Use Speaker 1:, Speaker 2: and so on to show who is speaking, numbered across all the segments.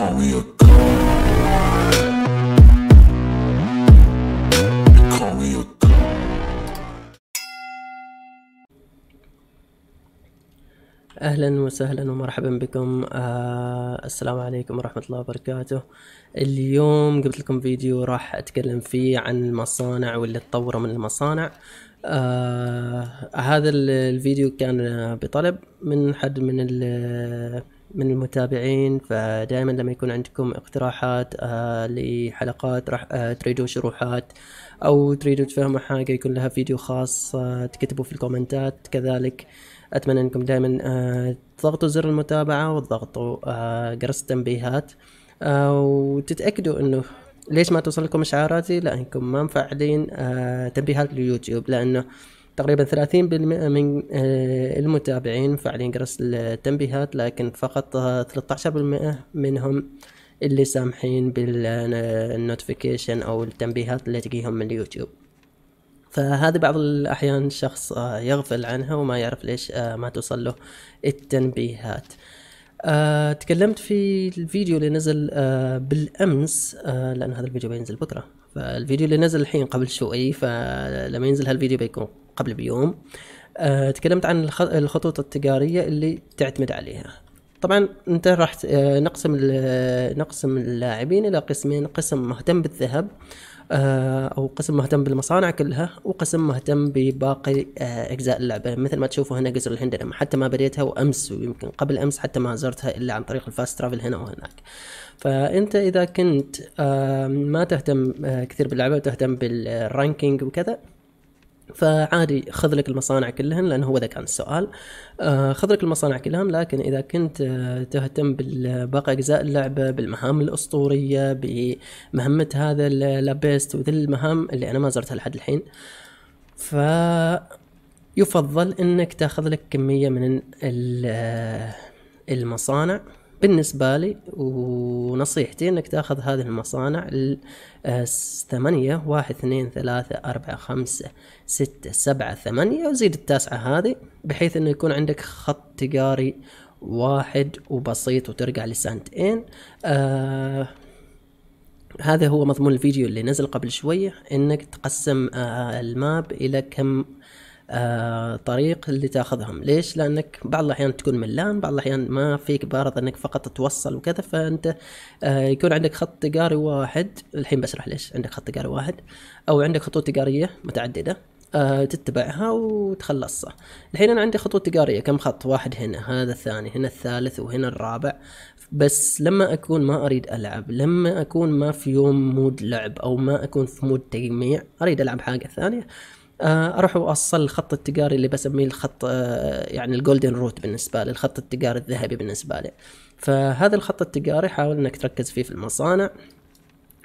Speaker 1: call me a اهلا وسهلا ومرحبا بكم آه السلام عليكم ورحمه الله وبركاته اليوم قلت لكم فيديو راح اتكلم فيه عن المصانع واللي تطوروا من المصانع آه هذا الفيديو كان بطلب من حد من من المتابعين فدائما لما يكون عندكم اقتراحات آه، لحلقات راح آه، تريدوا شروحات او تريدوا تفهموا حاجه يكون لها فيديو خاص آه، تكتبوا في الكومنتات كذلك اتمنى انكم دائما تضغطوا زر المتابعه وتضغطوا جرس التنبيهات وتتاكدوا انه ليش ما توصلكم اشعاراتي لانكم ما مفعلين تنبيهات اليوتيوب لانه تقريبا 30% من آه، المتابعين فعلين جرس التنبيهات لكن فقط 13% آه، منهم اللي سامحين بالنوتيفيكيشن او التنبيهات اللي تجيهم من اليوتيوب فهذه بعض الأحيان الشخص آه، يغفل عنها وما يعرف ليش ما توصل له التنبيهات تكلمت في الفيديو اللي نزل بالأمس لأن هذا الفيديو بينزل بكرة فالفيديو اللي نزل الحين قبل شوي فلما ينزل هالفيديو بيكون قبل بيوم آه، تكلمت عن الخطوط التجاريه اللي تعتمد عليها طبعا انت راح آه، نقسم آه، نقسم اللاعبين الى قسمين قسم مهتم بالذهب او قسم مهتم بالمصانع كلها وقسم مهتم بباقي اجزاء اللعبه مثل ما تشوفوا هنا جزر الهند انا حتى ما بديتها وامس ويمكن قبل امس حتى ما زرتها الا عن طريق الفاست ترافل هنا وهناك فانت اذا كنت ما تهتم كثير باللعبه وتهتم بالرانكينج وكذا فعادي خذ لك المصانع كلهن لان هو ذا كان السؤال آه، خذ لك المصانع كلهم لكن اذا كنت آه، تهتم بباقي اجزاء اللعبه بالمهام الاسطوريه بمهمه هذا اللابيست وذي المهام اللي انا ما زرتها لحد الحين ف يفضل انك تاخذ لك كميه من آه، المصانع بالنسبه لي ونصيحتي انك تاخذ هذه المصانع الثمانية آه، واحد اثنين ثلاثة أربعة خمسة ستة سبعة ثمانية وزيد التاسعة هذه بحيث انه يكون عندك خط تجاري واحد وبسيط وترجع لسنتين آه هذا هو مضمون الفيديو اللي نزل قبل شوية انك تقسم آه الماب الى كم آه، طريق اللي تاخذهم ليش لانك بعض الاحيان تكون ملان بعض الاحيان ما فيك بارض انك فقط توصل وكذا فانت آه، يكون عندك خط تجاري واحد الحين بشرح ليش عندك خط تجاري واحد او عندك خطوط تجاريه متعدده آه، تتبعها وتخلصها الحين انا عندي خطوط تجاريه كم خط واحد هنا هذا الثاني هنا الثالث وهنا الرابع بس لما اكون ما اريد العب لما اكون ما في يوم مود لعب او ما اكون في مود تجميع اريد العب حاجه ثانيه آه، اروح واصل الخط التجاري اللي بسميه الخط آه، يعني الجولدن روت بالنسبه لي الخط التجاري الذهبي بالنسبه لي فهذا الخط التجاري حاول انك تركز فيه في المصانع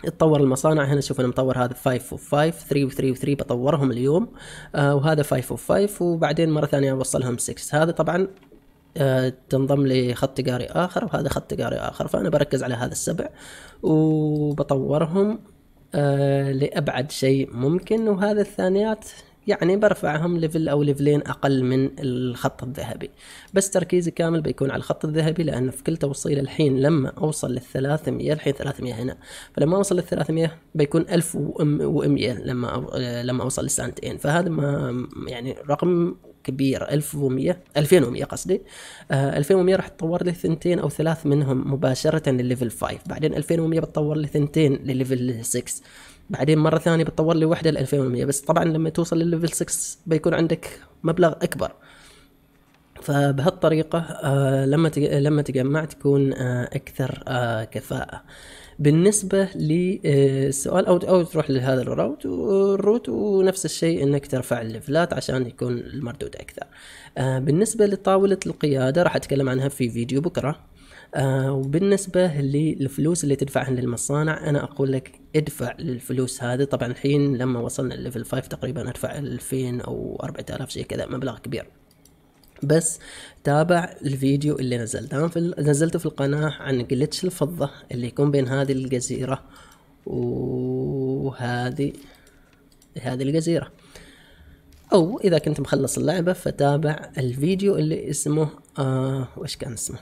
Speaker 1: تطور المصانع هنا شوف انا مطور هذا 5 و 5 3 و 3 و 3 بطورهم اليوم آه وهذا 5 و 5 وبعدين مره ثانيه اوصلهم 6 هذا طبعا آه تنضم لخط تجاري اخر وهذا خط تجاري اخر فانا بركز على هذا السبع وبطورهم آه، لابعد شيء ممكن وهذا الثانيات يعني برفعهم ليفل او ليفلين اقل من الخط الذهبي بس تركيزي كامل بيكون على الخط الذهبي لانه في كل توصيل الحين لما اوصل لل 300 الحين 300 هنا فلما اوصل لل 300 بيكون 1100 لما أو لما اوصل للسنتين فهذا ما يعني رقم كبير 1100 2100 قصدي آه 2100 راح تطور لي ثنتين او ثلاث منهم مباشره لليفل 5 بعدين 2100 بتطور لي ثنتين لليفل 6 بعدين مره ثانيه بتطور لي وحده ل 2100 بس طبعا لما توصل لليفل 6 بيكون عندك مبلغ اكبر فبهالطريقة آه لما لما تجمع تكون آه أكثر آه كفاءة بالنسبه للسؤال آه، او او تروح لهذا الروت الروت ونفس الشيء انك ترفع الليفلات عشان يكون المردود اكثر آه، بالنسبه لطاوله القياده راح اتكلم عنها في فيديو بكره آه، وبالنسبة للفلوس اللي تدفعها للمصانع أنا أقول لك ادفع الفلوس هذه طبعا الحين لما وصلنا الليفل 5 تقريبا أدفع 2000 أو 4000 شيء كذا مبلغ كبير بس تابع الفيديو اللي نزلته في نزلته في القناة عن جلتش الفضة اللي يكون بين هذه الجزيرة وهذه هذه الجزيرة أو إذا كنت مخلص اللعبة فتابع الفيديو اللي اسمه آه وش كان اسمه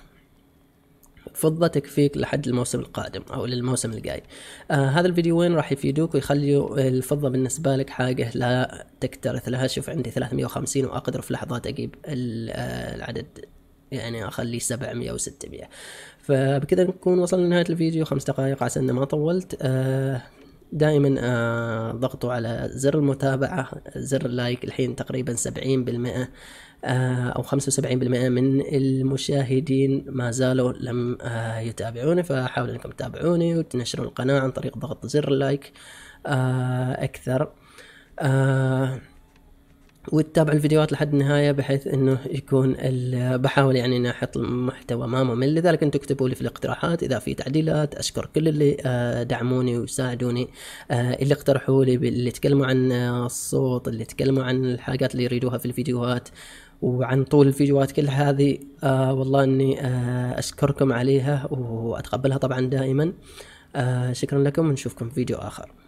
Speaker 1: فضة تكفيك لحد الموسم القادم أو للموسم الجاي آه هذا وين راح يفيدوك ويخلي الفضة بالنسبة لك حاجة لا تكترث لها شوف عندي 350 وأقدر في لحظات أجيب آه، العدد يعني اخلي 700 و600 فبكذا نكون وصلنا لنهايه الفيديو خمس دقائق عسى انه ما طولت آه دائما آه، ضغطوا على زر المتابعة زر اللايك الحين تقريبا 70% آه، أو 75% من المشاهدين ما زالوا لم آه، يتابعوني فحاولوا أنكم تتابعوني وتنشروا القناة عن طريق ضغط زر اللايك أكثر وتتابع الفيديوهات لحد النهايه بحيث انه يكون بحاول يعني اني احط المحتوى ما ممل لذلك انتم اكتبوا لي في الاقتراحات اذا في تعديلات اشكر كل اللي آه، دعموني وساعدوني آه، اللي اقترحوا لي اللي تكلموا عن الصوت اللي تكلموا عن الحاجات اللي يريدوها في الفيديوهات وعن طول الفيديوهات كل هذه آه، والله اني اشكركم عليها واتقبلها طبعا دائما شكرا لكم ونشوفكم في فيديو اخر